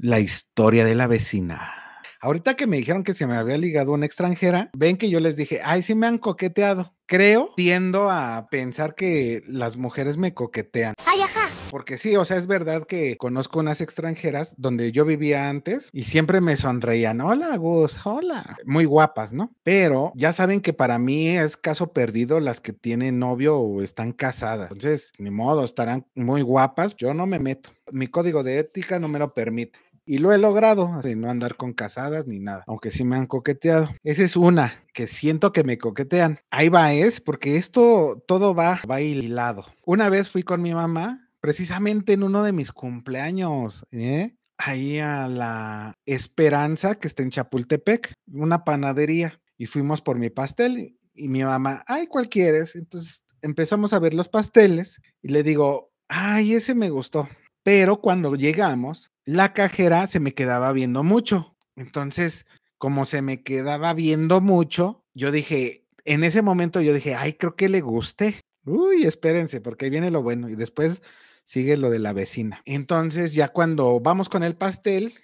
la historia de la vecina. Ahorita que me dijeron que se me había ligado una extranjera, ven que yo les dije, ay, sí me han coqueteado. Creo, tiendo a pensar que las mujeres me coquetean. Ay, ajá. Porque sí, o sea, es verdad que conozco unas extranjeras donde yo vivía antes y siempre me sonreían, hola Gus, hola. Muy guapas, ¿no? Pero ya saben que para mí es caso perdido las que tienen novio o están casadas. Entonces, ni modo, estarán muy guapas, yo no me meto. Mi código de ética no me lo permite. Y lo he logrado, así no andar con casadas ni nada, aunque sí me han coqueteado. Esa es una que siento que me coquetean. Ahí va es, porque esto todo va, va hilado. Una vez fui con mi mamá, precisamente en uno de mis cumpleaños, ¿eh? ahí a la Esperanza, que está en Chapultepec, una panadería, y fuimos por mi pastel y mi mamá, ay, ¿cuál quieres? Entonces empezamos a ver los pasteles y le digo, ay, ese me gustó. Pero cuando llegamos, la cajera se me quedaba viendo mucho. Entonces, como se me quedaba viendo mucho, yo dije, en ese momento yo dije, ay, creo que le guste. Uy, espérense, porque ahí viene lo bueno. Y después sigue lo de la vecina. Entonces, ya cuando vamos con el pastel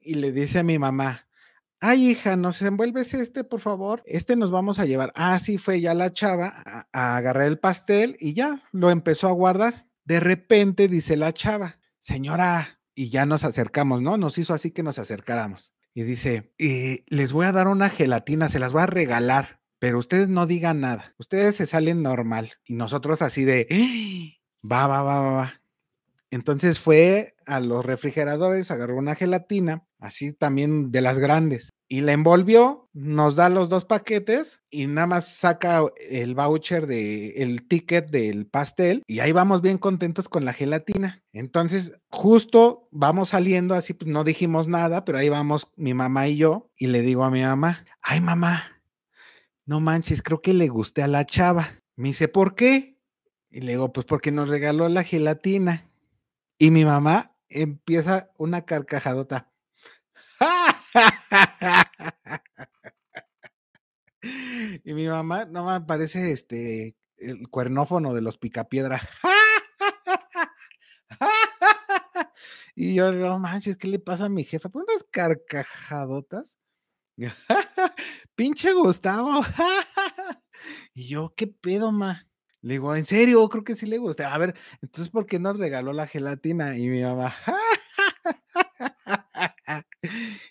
y le dice a mi mamá, ay, hija, ¿nos envuelves este, por favor? Este nos vamos a llevar. Así ah, fue ya la chava a, a agarrar el pastel y ya lo empezó a guardar. De repente dice la chava, señora, y ya nos acercamos, ¿no? Nos hizo así que nos acercáramos. Y dice, eh, les voy a dar una gelatina, se las voy a regalar, pero ustedes no digan nada, ustedes se salen normal. Y nosotros así de, ¡Ah!". va, va, va, va, va. Entonces fue a los refrigeradores, agarró una gelatina, así también de las grandes, y la envolvió, nos da los dos paquetes y nada más saca el voucher de el ticket del pastel y ahí vamos bien contentos con la gelatina. Entonces, justo vamos saliendo así, pues, no dijimos nada, pero ahí vamos mi mamá y yo y le digo a mi mamá, "Ay, mamá, no manches, creo que le gusté a la chava." Me dice, "¿Por qué?" Y le digo, "Pues porque nos regaló la gelatina." Y mi mamá empieza una carcajadota. Y mi mamá, no me parece este, el cuernófono de los picapiedra. Y yo, no manches, ¿qué le pasa a mi jefa? Por pues, unas carcajadotas. Pinche Gustavo. y yo, ¿qué pedo, ma? Le digo, ¿en serio? Creo que sí le gusta. A ver, entonces, ¿por qué nos regaló la gelatina? Y mi mamá,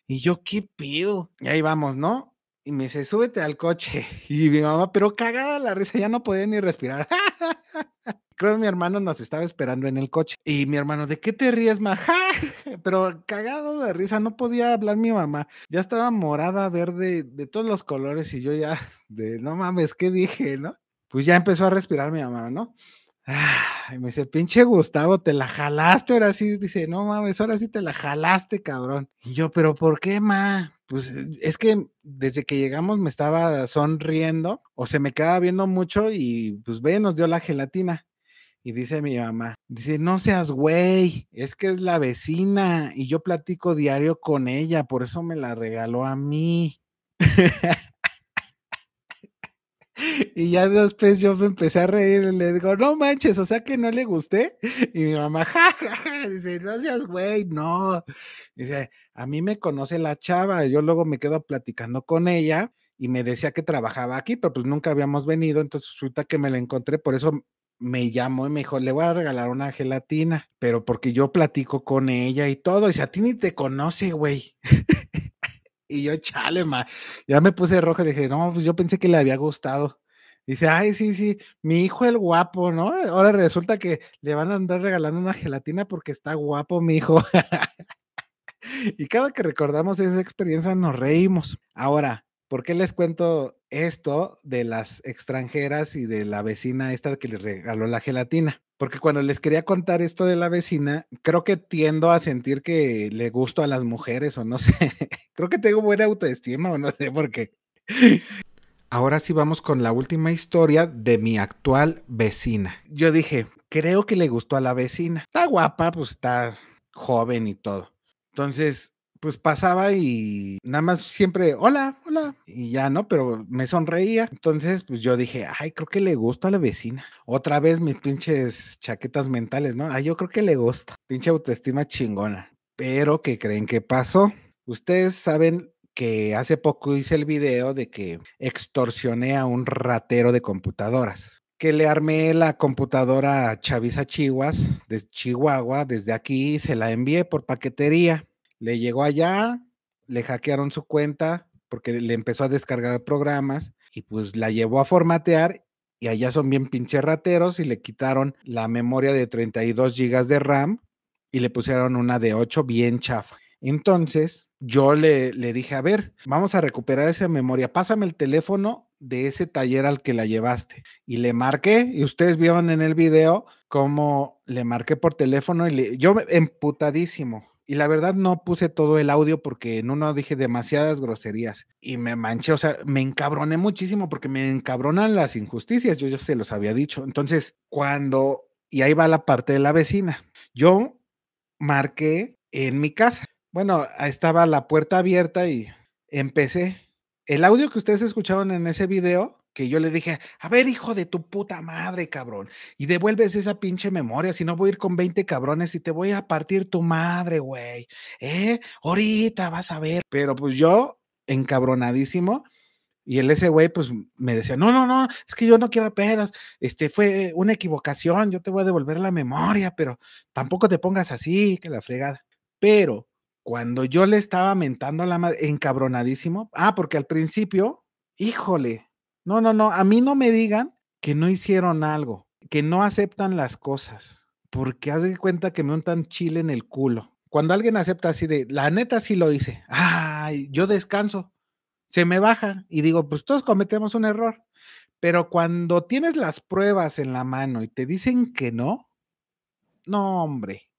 y yo, ¿qué pedo? Y ahí vamos, ¿no? Y me dice, súbete al coche. Y mi mamá, pero cagada la risa, ya no podía ni respirar. Creo que mi hermano nos estaba esperando en el coche. Y mi hermano, ¿de qué te ríes, maja? Pero cagado de risa, no podía hablar mi mamá. Ya estaba morada, verde, de todos los colores. Y yo ya, de no mames, ¿qué dije, no? Pues ya empezó a respirar mi mamá, ¿no? y me dice, pinche Gustavo, te la jalaste ahora sí. Dice, no mames, ahora sí te la jalaste, cabrón. Y yo, pero ¿por qué, ma? pues eh, es que desde que llegamos me estaba sonriendo o se me quedaba viendo mucho y pues ve, nos dio la gelatina. Y dice mi mamá, dice, no seas güey, es que es la vecina y yo platico diario con ella, por eso me la regaló a mí. Y ya después yo me empecé a reír y le digo, no manches, o sea que no le gusté. Y mi mamá, jajaja, dice, no seas güey, no. Dice, a mí me conoce la chava. Yo luego me quedo platicando con ella y me decía que trabajaba aquí, pero pues nunca habíamos venido. Entonces resulta que me la encontré, por eso me llamó y me dijo, le voy a regalar una gelatina, pero porque yo platico con ella y todo. dice, a ti ni te conoce, güey. Y yo, chale, ma. Ya me puse rojo y le dije, no, pues yo pensé que le había gustado. Dice, ay, sí, sí, mi hijo el guapo, ¿no? Ahora resulta que le van a andar regalando una gelatina porque está guapo mi hijo. y cada que recordamos esa experiencia nos reímos. Ahora, ¿por qué les cuento esto de las extranjeras y de la vecina esta que le regaló la gelatina? porque cuando les quería contar esto de la vecina, creo que tiendo a sentir que le gusto a las mujeres o no sé, creo que tengo buena autoestima o no sé por qué. Ahora sí vamos con la última historia de mi actual vecina. Yo dije, creo que le gustó a la vecina. Está guapa, pues está joven y todo. Entonces, pues pasaba y nada más siempre, hola, hola, y ya, ¿no? Pero me sonreía. Entonces, pues yo dije, ay, creo que le gusta a la vecina. Otra vez mis pinches chaquetas mentales, ¿no? Ay, yo creo que le gusta. Pinche autoestima chingona. Pero, ¿qué creen que pasó? Ustedes saben que hace poco hice el video de que extorsioné a un ratero de computadoras que le armé la computadora Chavisa Chihuas de Chihuahua desde aquí, se la envié por paquetería le llegó allá, le hackearon su cuenta porque le empezó a descargar programas y pues la llevó a formatear y allá son bien pinche rateros y le quitaron la memoria de 32 gigas de RAM y le pusieron una de 8 bien chafa. Entonces yo le, dije, a ver, vamos a recuperar esa memoria, pásame el teléfono de ese taller al que la llevaste. Y le marqué, y ustedes vieron en el video cómo le marqué por teléfono y yo emputadísimo, y la verdad no puse todo el audio porque en uno dije demasiadas groserías y me manché, o sea, me encabroné muchísimo porque me encabronan las injusticias, yo ya se los había dicho. Entonces, cuando, y ahí va la parte de la vecina, yo marqué en mi casa. Bueno, estaba la puerta abierta y empecé. El audio que ustedes escucharon en ese video que yo le dije, a ver, hijo de tu puta madre, cabrón, y devuelves esa pinche memoria, si no voy a ir con 20 cabrones y te voy a partir tu madre, güey, ¿eh? Ahorita vas a ver. Pero pues yo, encabronadísimo, y el ese güey, pues me decía, no, no, no, es que yo no quiero pedos, este fue una equivocación, yo te voy a devolver la memoria, pero tampoco te pongas así, que la fregada. Pero cuando yo le estaba mentando a la madre, encabronadísimo, ah, porque al principio, híjole, no, no, no, a mí no me digan que no hicieron algo, que no aceptan las cosas, porque haz de cuenta que me untan chile en el culo. Cuando alguien acepta así de, la neta sí lo hice, ay, yo descanso, se me baja y digo, pues todos cometemos un error. Pero cuando tienes las pruebas en la mano y te dicen que no, no, hombre,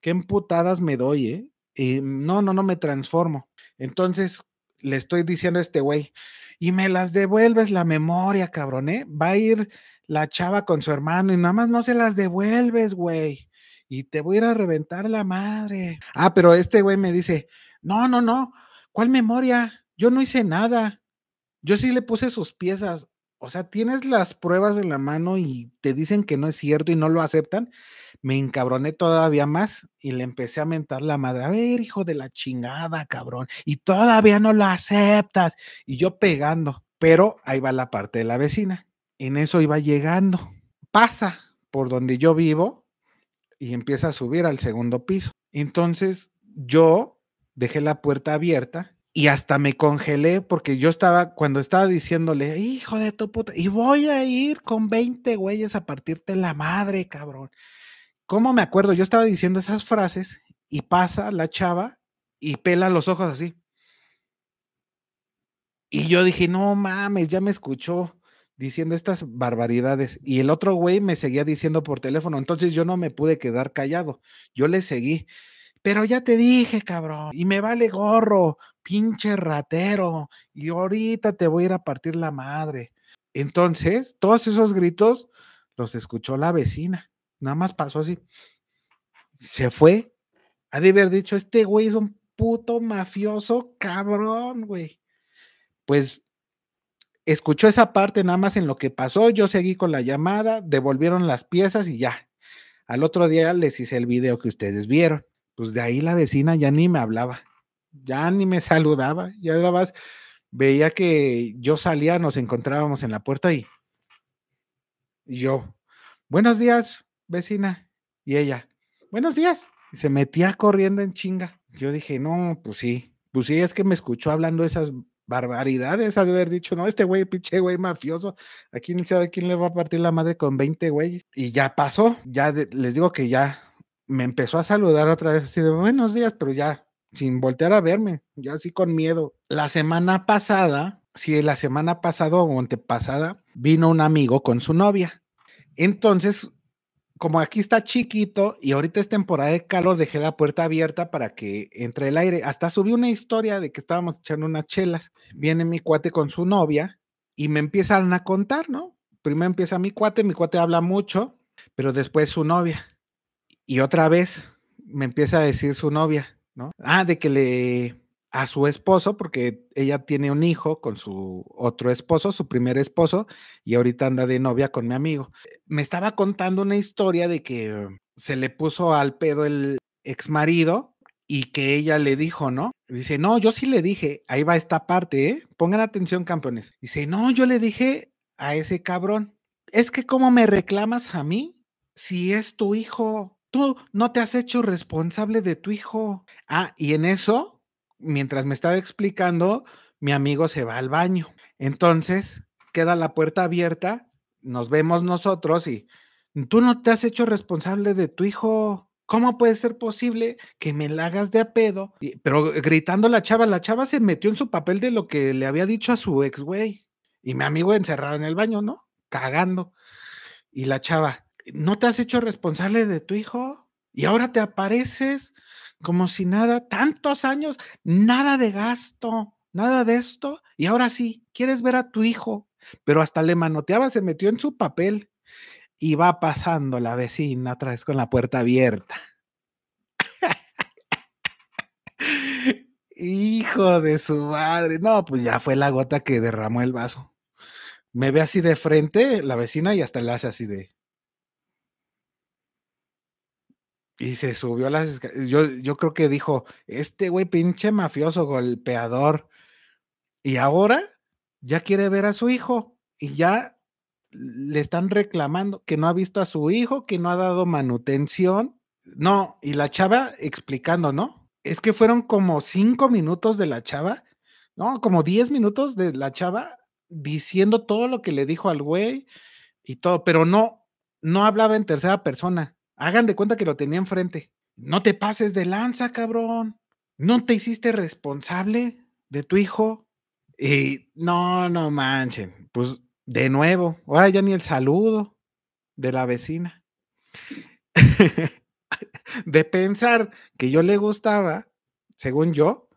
qué emputadas me doy, ¿eh? no, no, no me transformo. Entonces, le estoy diciendo a este güey, y me las devuelves la memoria, cabrón, ¿eh? Va a ir la chava con su hermano y nada más no se las devuelves, güey. Y te voy a ir a reventar la madre. Ah, pero este güey me dice, no, no, no, ¿cuál memoria? Yo no hice nada. Yo sí le puse sus piezas o sea, tienes las pruebas en la mano y te dicen que no es cierto y no lo aceptan, me encabroné todavía más y le empecé a mentar la madre, a ver, hijo de la chingada, cabrón, y todavía no lo aceptas. Y yo pegando, pero ahí va la parte de la vecina. En eso iba llegando, pasa por donde yo vivo y empieza a subir al segundo piso. Entonces yo dejé la puerta abierta y hasta me congelé porque yo estaba, cuando estaba diciéndole, hijo de tu puta, y voy a ir con 20 güeyes a partirte la madre, cabrón. ¿Cómo me acuerdo? Yo estaba diciendo esas frases y pasa la chava y pela los ojos así. Y yo dije, no mames, ya me escuchó diciendo estas barbaridades. Y el otro güey me seguía diciendo por teléfono, entonces yo no me pude quedar callado, yo le seguí. Pero ya te dije, cabrón, y me vale gorro, pinche ratero, y ahorita te voy a ir a partir la madre. Entonces, todos esos gritos los escuchó la vecina, nada más pasó así, se fue, ha de haber dicho, este güey es un puto mafioso, cabrón, güey. Pues escuchó esa parte nada más en lo que pasó, yo seguí con la llamada, devolvieron las piezas y ya. Al otro día les hice el video que ustedes vieron. Pues de ahí la vecina ya ni me hablaba ya ni me saludaba, ya la vas, veía que yo salía, nos encontrábamos en la puerta y, y yo, buenos días, vecina, y ella, buenos días, se metía corriendo en chinga. Yo dije, no, pues sí, pues sí, es que me escuchó hablando esas barbaridades, ha de haber dicho, no, este güey, pinche güey mafioso, aquí ni sabe quién le va a partir la madre con 20 güeyes. Y ya pasó, ya les digo que ya me empezó a saludar otra vez así de buenos días, pero ya sin voltear a verme, ya así con miedo. La semana pasada, sí, la semana pasada o antepasada, vino un amigo con su novia. Entonces, como aquí está chiquito y ahorita es temporada de calor, dejé la puerta abierta para que entre el aire. Hasta subí una historia de que estábamos echando unas chelas. Viene mi cuate con su novia y me empiezan a contar, ¿no? Primero empieza mi cuate, mi cuate habla mucho, pero después su novia. Y otra vez me empieza a decir su novia Ah, de que le a su esposo, porque ella tiene un hijo con su otro esposo, su primer esposo, y ahorita anda de novia con mi amigo. Me estaba contando una historia de que se le puso al pedo el ex marido y que ella le dijo, ¿no? Dice, no, yo sí le dije, ahí va esta parte, ¿eh? Pongan atención, campeones. Dice, no, yo le dije a ese cabrón, es que cómo me reclamas a mí si es tu hijo tú no te has hecho responsable de tu hijo. Ah, y en eso, mientras me estaba explicando, mi amigo se va al baño. Entonces, queda la puerta abierta, nos vemos nosotros y tú no te has hecho responsable de tu hijo. ¿Cómo puede ser posible que me la hagas de a pedo? Pero gritando la chava, la chava se metió en su papel de lo que le había dicho a su ex güey. Y mi amigo encerrado en el baño, ¿no? Cagando. Y la chava, no te has hecho responsable de tu hijo y ahora te apareces como si nada, tantos años, nada de gasto, nada de esto, y ahora sí, quieres ver a tu hijo, pero hasta le manoteaba, se metió en su papel y va pasando la vecina otra vez con la puerta abierta. Hijo de su madre, no, pues ya fue la gota que derramó el vaso. Me ve así de frente la vecina y hasta le hace así de... Y se subió a las escaleras. Yo, yo creo que dijo, este güey pinche mafioso, golpeador. Y ahora ya quiere ver a su hijo y ya le están reclamando que no ha visto a su hijo, que no ha dado manutención. No, y la chava explicando, ¿no? Es que fueron como cinco minutos de la chava, ¿no? Como diez minutos de la chava diciendo todo lo que le dijo al güey y todo, pero no, no hablaba en tercera persona Hagan de cuenta que lo tenía enfrente. No te pases de lanza, cabrón. No te hiciste responsable de tu hijo. Y no, no manchen. Pues de nuevo. Ahora ya ni el saludo de la vecina. de pensar que yo le gustaba, según yo,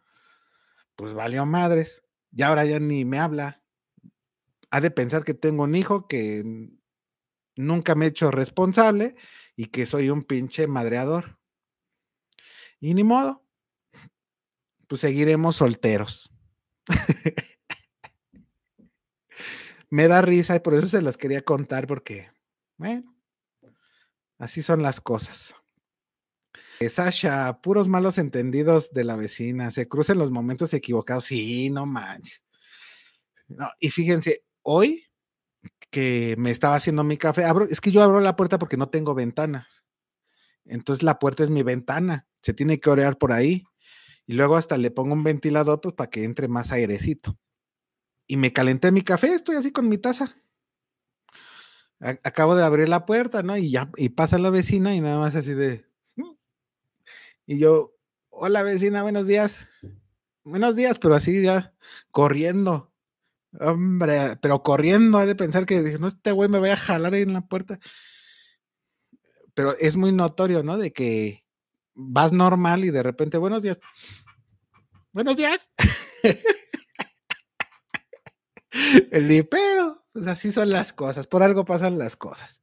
pues valió madres. Y ahora ya ni me habla. Ha de pensar que tengo un hijo que nunca me he hecho responsable y que soy un pinche madreador. Y ni modo, pues seguiremos solteros. Me da risa y por eso se las quería contar porque, bueno, así son las cosas. Eh, Sasha, puros malos entendidos de la vecina, se crucen los momentos equivocados. Sí, no manches. No, y fíjense, hoy que me estaba haciendo mi café, abro, es que yo abro la puerta porque no tengo ventanas. Entonces la puerta es mi ventana, se tiene que orear por ahí. Y luego hasta le pongo un ventilador pues, para que entre más airecito. Y me calenté mi café, estoy así con mi taza. acabo de abrir la puerta, ¿no? Y ya, y pasa la vecina y nada más así de. Mm". Y yo, hola vecina, buenos días. Buenos días, pero así ya corriendo. Hombre, pero corriendo, hay de pensar que no, este güey me vaya a jalar ahí en la puerta. Pero es muy notorio, ¿no? De que vas normal y de repente, buenos días. Buenos días. El pero, pues así son las cosas, por algo pasan las cosas.